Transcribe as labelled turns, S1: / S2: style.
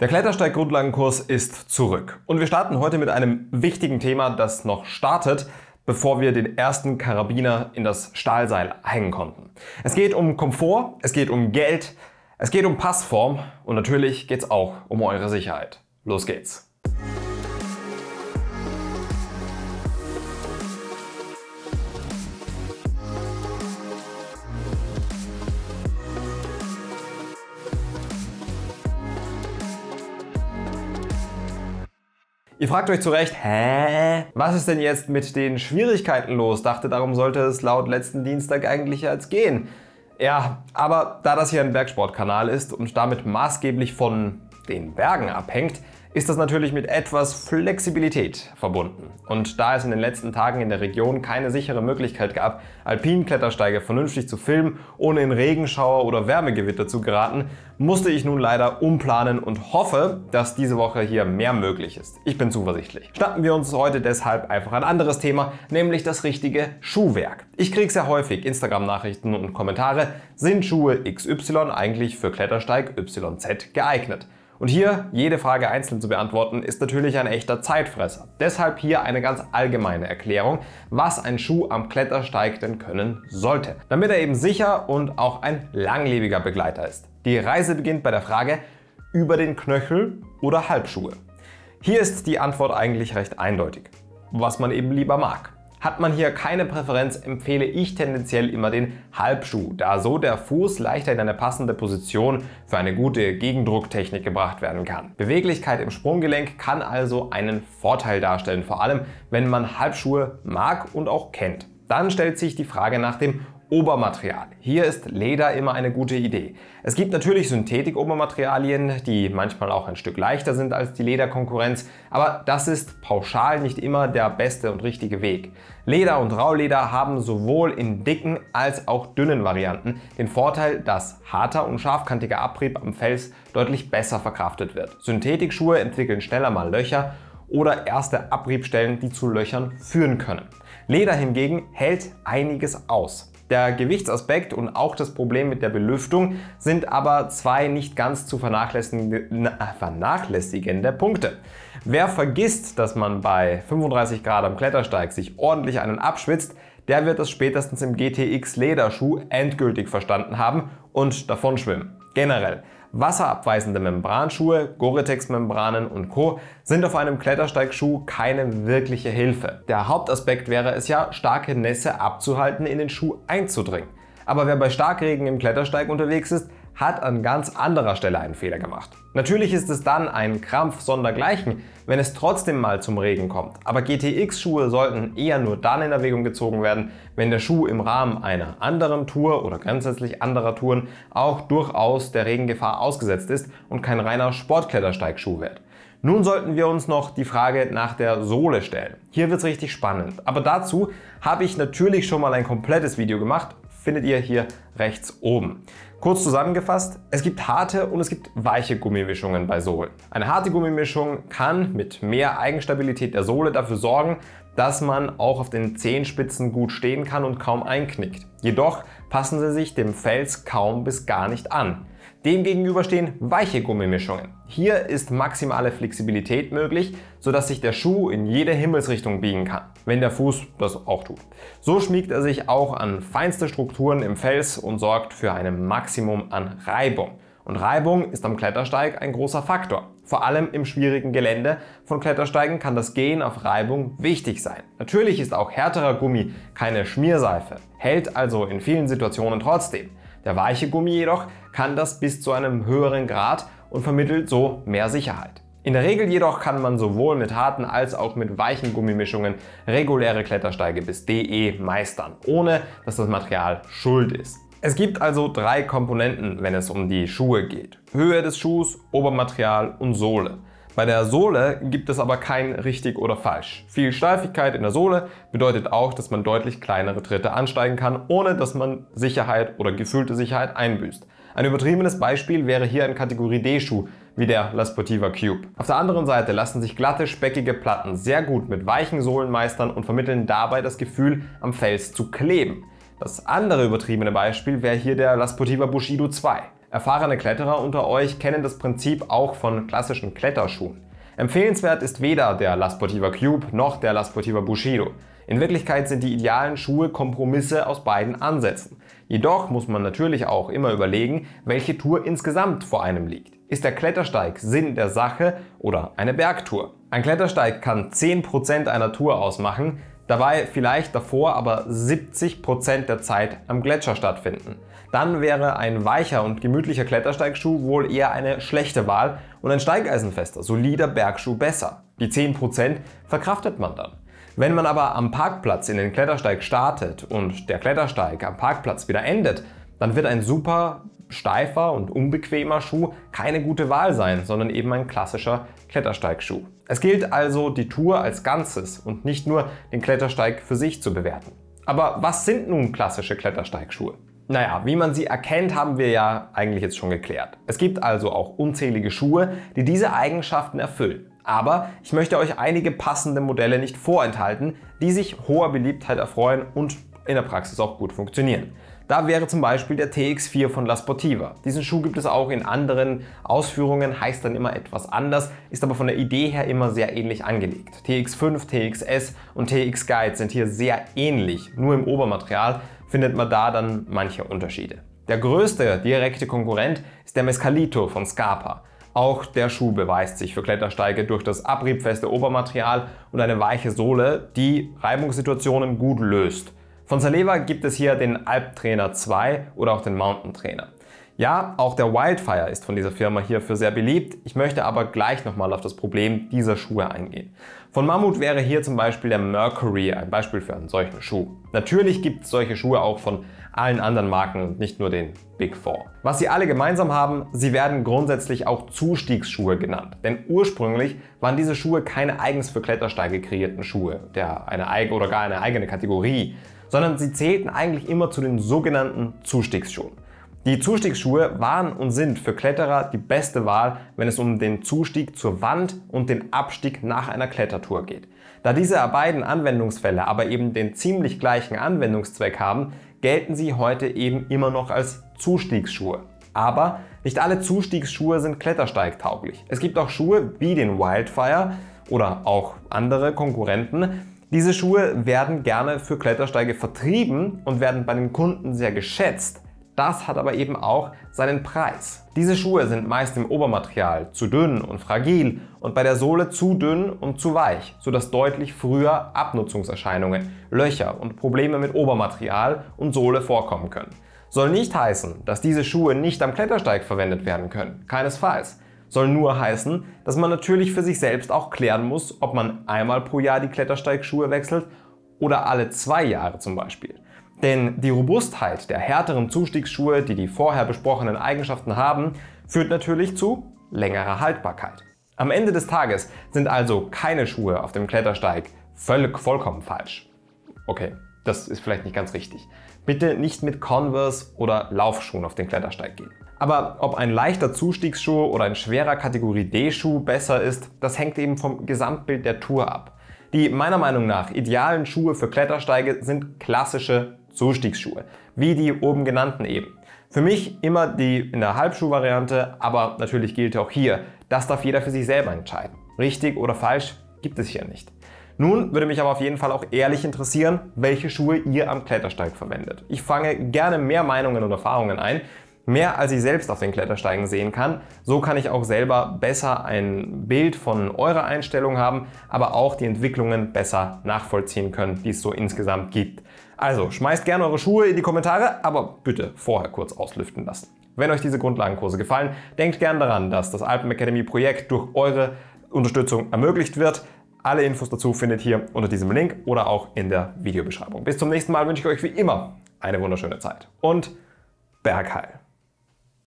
S1: Der Klettersteiggrundlagenkurs ist zurück. Und wir starten heute mit einem wichtigen Thema, das noch startet, bevor wir den ersten Karabiner in das Stahlseil hängen konnten. Es geht um Komfort, es geht um Geld, es geht um Passform und natürlich geht es auch um eure Sicherheit. Los geht's! Ihr fragt euch zu Recht, hä? Was ist denn jetzt mit den Schwierigkeiten los? Dachte, darum sollte es laut letzten Dienstag eigentlich als gehen. Ja, aber da das hier ein Bergsportkanal ist und damit maßgeblich von den Bergen abhängt, ist das natürlich mit etwas Flexibilität verbunden. Und da es in den letzten Tagen in der Region keine sichere Möglichkeit gab, Alpinklettersteige vernünftig zu filmen, ohne in Regenschauer oder Wärmegewitter zu geraten, musste ich nun leider umplanen und hoffe, dass diese Woche hier mehr möglich ist. Ich bin zuversichtlich. Schnappen wir uns heute deshalb einfach ein anderes Thema, nämlich das richtige Schuhwerk. Ich kriege sehr häufig Instagram-Nachrichten und Kommentare, sind Schuhe XY eigentlich für Klettersteig YZ geeignet? Und hier jede Frage einzeln zu beantworten, ist natürlich ein echter Zeitfresser. Deshalb hier eine ganz allgemeine Erklärung, was ein Schuh am Klettersteig denn können sollte, damit er eben sicher und auch ein langlebiger Begleiter ist. Die Reise beginnt bei der Frage über den Knöchel oder Halbschuhe. Hier ist die Antwort eigentlich recht eindeutig, was man eben lieber mag. Hat man hier keine Präferenz, empfehle ich tendenziell immer den Halbschuh, da so der Fuß leichter in eine passende Position für eine gute Gegendrucktechnik gebracht werden kann. Beweglichkeit im Sprunggelenk kann also einen Vorteil darstellen, vor allem wenn man Halbschuhe mag und auch kennt. Dann stellt sich die Frage nach dem Obermaterial. Hier ist Leder immer eine gute Idee. Es gibt natürlich Synthetik-Obermaterialien, die manchmal auch ein Stück leichter sind als die Lederkonkurrenz, aber das ist pauschal nicht immer der beste und richtige Weg. Leder und Rauleder haben sowohl in dicken als auch dünnen Varianten den Vorteil, dass harter und scharfkantiger Abrieb am Fels deutlich besser verkraftet wird. Synthetikschuhe entwickeln schneller mal Löcher oder erste Abriebstellen, die zu Löchern führen können. Leder hingegen hält einiges aus. Der Gewichtsaspekt und auch das Problem mit der Belüftung sind aber zwei nicht ganz zu vernachlässigende, Punkte. Wer vergisst, dass man bei 35 Grad am Klettersteig sich ordentlich einen abschwitzt, der wird das spätestens im GTX Lederschuh endgültig verstanden haben und davon schwimmen. Generell, Wasserabweisende Membranschuhe, Gore-Tex-Membranen und Co. sind auf einem Klettersteigschuh keine wirkliche Hilfe. Der Hauptaspekt wäre es ja, starke Nässe abzuhalten, in den Schuh einzudringen. Aber wer bei Starkregen im Klettersteig unterwegs ist, hat an ganz anderer Stelle einen Fehler gemacht. Natürlich ist es dann ein Krampf sondergleichen, wenn es trotzdem mal zum Regen kommt. Aber GTX-Schuhe sollten eher nur dann in Erwägung gezogen werden, wenn der Schuh im Rahmen einer anderen Tour oder grundsätzlich anderer Touren auch durchaus der Regengefahr ausgesetzt ist und kein reiner Sportklettersteigschuh wird. Nun sollten wir uns noch die Frage nach der Sohle stellen. Hier wird es richtig spannend, aber dazu habe ich natürlich schon mal ein komplettes Video gemacht findet ihr hier rechts oben. Kurz zusammengefasst, es gibt harte und es gibt weiche Gummimischungen bei Sohlen. Eine harte Gummimischung kann mit mehr Eigenstabilität der Sohle dafür sorgen, dass man auch auf den Zehenspitzen gut stehen kann und kaum einknickt. Jedoch passen sie sich dem Fels kaum bis gar nicht an. Demgegenüber stehen weiche Gummimischungen. Hier ist maximale Flexibilität möglich, sodass sich der Schuh in jede Himmelsrichtung biegen kann, wenn der Fuß das auch tut. So schmiegt er sich auch an feinste Strukturen im Fels und sorgt für ein Maximum an Reibung. Und Reibung ist am Klettersteig ein großer Faktor. Vor allem im schwierigen Gelände von Klettersteigen kann das Gehen auf Reibung wichtig sein. Natürlich ist auch härterer Gummi keine Schmierseife, hält also in vielen Situationen trotzdem. Der weiche Gummi jedoch kann das bis zu einem höheren Grad und vermittelt so mehr Sicherheit. In der Regel jedoch kann man sowohl mit harten als auch mit weichen Gummimischungen reguläre Klettersteige bis DE meistern, ohne dass das Material schuld ist. Es gibt also drei Komponenten, wenn es um die Schuhe geht. Höhe des Schuhs, Obermaterial und Sohle. Bei der Sohle gibt es aber kein richtig oder falsch. Viel Steifigkeit in der Sohle bedeutet auch, dass man deutlich kleinere Tritte ansteigen kann, ohne dass man Sicherheit oder gefühlte Sicherheit einbüßt. Ein übertriebenes Beispiel wäre hier ein Kategorie D-Schuh, wie der La Sportiva Cube. Auf der anderen Seite lassen sich glatte, speckige Platten sehr gut mit weichen Sohlen meistern und vermitteln dabei das Gefühl, am Fels zu kleben. Das andere übertriebene Beispiel wäre hier der La Sportiva Bushido 2. Erfahrene Kletterer unter euch kennen das Prinzip auch von klassischen Kletterschuhen. Empfehlenswert ist weder der La Sportiva Cube noch der La Sportiva Bushido. In Wirklichkeit sind die idealen Schuhe Kompromisse aus beiden Ansätzen. Jedoch muss man natürlich auch immer überlegen, welche Tour insgesamt vor einem liegt. Ist der Klettersteig Sinn der Sache oder eine Bergtour? Ein Klettersteig kann 10% einer Tour ausmachen, dabei vielleicht davor aber 70% Prozent der Zeit am Gletscher stattfinden. Dann wäre ein weicher und gemütlicher Klettersteigschuh wohl eher eine schlechte Wahl und ein steigeisenfester, solider Bergschuh besser. Die 10% verkraftet man dann. Wenn man aber am Parkplatz in den Klettersteig startet und der Klettersteig am Parkplatz wieder endet, dann wird ein super steifer und unbequemer Schuh keine gute Wahl sein, sondern eben ein klassischer Klettersteigschuh. Es gilt also, die Tour als Ganzes und nicht nur den Klettersteig für sich zu bewerten. Aber was sind nun klassische Klettersteigschuhe? Naja, wie man sie erkennt, haben wir ja eigentlich jetzt schon geklärt. Es gibt also auch unzählige Schuhe, die diese Eigenschaften erfüllen. Aber ich möchte euch einige passende Modelle nicht vorenthalten, die sich hoher Beliebtheit erfreuen und in der Praxis auch gut funktionieren. Da wäre zum Beispiel der TX4 von La Sportiva. Diesen Schuh gibt es auch in anderen Ausführungen, heißt dann immer etwas anders, ist aber von der Idee her immer sehr ähnlich angelegt. TX5, TXS und TX Guide sind hier sehr ähnlich, nur im Obermaterial findet man da dann manche Unterschiede. Der größte direkte Konkurrent ist der Mescalito von Scarpa. Auch der Schuh beweist sich für Klettersteige durch das abriebfeste Obermaterial und eine weiche Sohle, die Reibungssituationen gut löst. Von Saleva gibt es hier den Alp Trainer 2 oder auch den Mountain Trainer. Ja, auch der Wildfire ist von dieser Firma hierfür sehr beliebt. Ich möchte aber gleich nochmal auf das Problem dieser Schuhe eingehen. Von Mammut wäre hier zum Beispiel der Mercury ein Beispiel für einen solchen Schuh. Natürlich gibt es solche Schuhe auch von allen anderen Marken und nicht nur den Big Four. Was sie alle gemeinsam haben, sie werden grundsätzlich auch Zustiegsschuhe genannt. Denn ursprünglich waren diese Schuhe keine eigens für Klettersteige kreierten Schuhe, der eine eigene oder gar eine eigene Kategorie sondern sie zählten eigentlich immer zu den sogenannten Zustiegsschuhen. Die Zustiegsschuhe waren und sind für Kletterer die beste Wahl, wenn es um den Zustieg zur Wand und den Abstieg nach einer Klettertour geht. Da diese beiden Anwendungsfälle aber eben den ziemlich gleichen Anwendungszweck haben, gelten sie heute eben immer noch als Zustiegsschuhe. Aber nicht alle Zustiegsschuhe sind klettersteigtauglich. Es gibt auch Schuhe wie den Wildfire oder auch andere Konkurrenten, diese Schuhe werden gerne für Klettersteige vertrieben und werden bei den Kunden sehr geschätzt. Das hat aber eben auch seinen Preis. Diese Schuhe sind meist im Obermaterial zu dünn und fragil und bei der Sohle zu dünn und zu weich, sodass deutlich früher Abnutzungserscheinungen, Löcher und Probleme mit Obermaterial und Sohle vorkommen können. Soll nicht heißen, dass diese Schuhe nicht am Klettersteig verwendet werden können. Keinesfalls soll nur heißen, dass man natürlich für sich selbst auch klären muss, ob man einmal pro Jahr die Klettersteigschuhe wechselt oder alle zwei Jahre zum Beispiel. Denn die Robustheit der härteren Zustiegsschuhe, die die vorher besprochenen Eigenschaften haben, führt natürlich zu längerer Haltbarkeit. Am Ende des Tages sind also keine Schuhe auf dem Klettersteig völlig vollkommen falsch. Okay, das ist vielleicht nicht ganz richtig. Bitte nicht mit Converse oder Laufschuhen auf den Klettersteig gehen. Aber ob ein leichter Zustiegsschuh oder ein schwerer Kategorie D-Schuh besser ist, das hängt eben vom Gesamtbild der Tour ab. Die meiner Meinung nach idealen Schuhe für Klettersteige sind klassische Zustiegsschuhe, wie die oben genannten eben. Für mich immer die in der Halbschuhvariante, aber natürlich gilt auch hier, das darf jeder für sich selber entscheiden. Richtig oder falsch gibt es hier nicht. Nun würde mich aber auf jeden Fall auch ehrlich interessieren, welche Schuhe ihr am Klettersteig verwendet. Ich fange gerne mehr Meinungen und Erfahrungen ein, mehr als ich selbst auf den Klettersteigen sehen kann. So kann ich auch selber besser ein Bild von eurer Einstellung haben, aber auch die Entwicklungen besser nachvollziehen können, die es so insgesamt gibt. Also schmeißt gerne eure Schuhe in die Kommentare, aber bitte vorher kurz auslüften lassen. Wenn euch diese Grundlagenkurse gefallen, denkt gerne daran, dass das Alpen Academy Projekt durch eure Unterstützung ermöglicht wird. Alle Infos dazu findet ihr unter diesem Link oder auch in der Videobeschreibung. Bis zum nächsten Mal wünsche ich euch wie immer eine wunderschöne Zeit und Bergheil.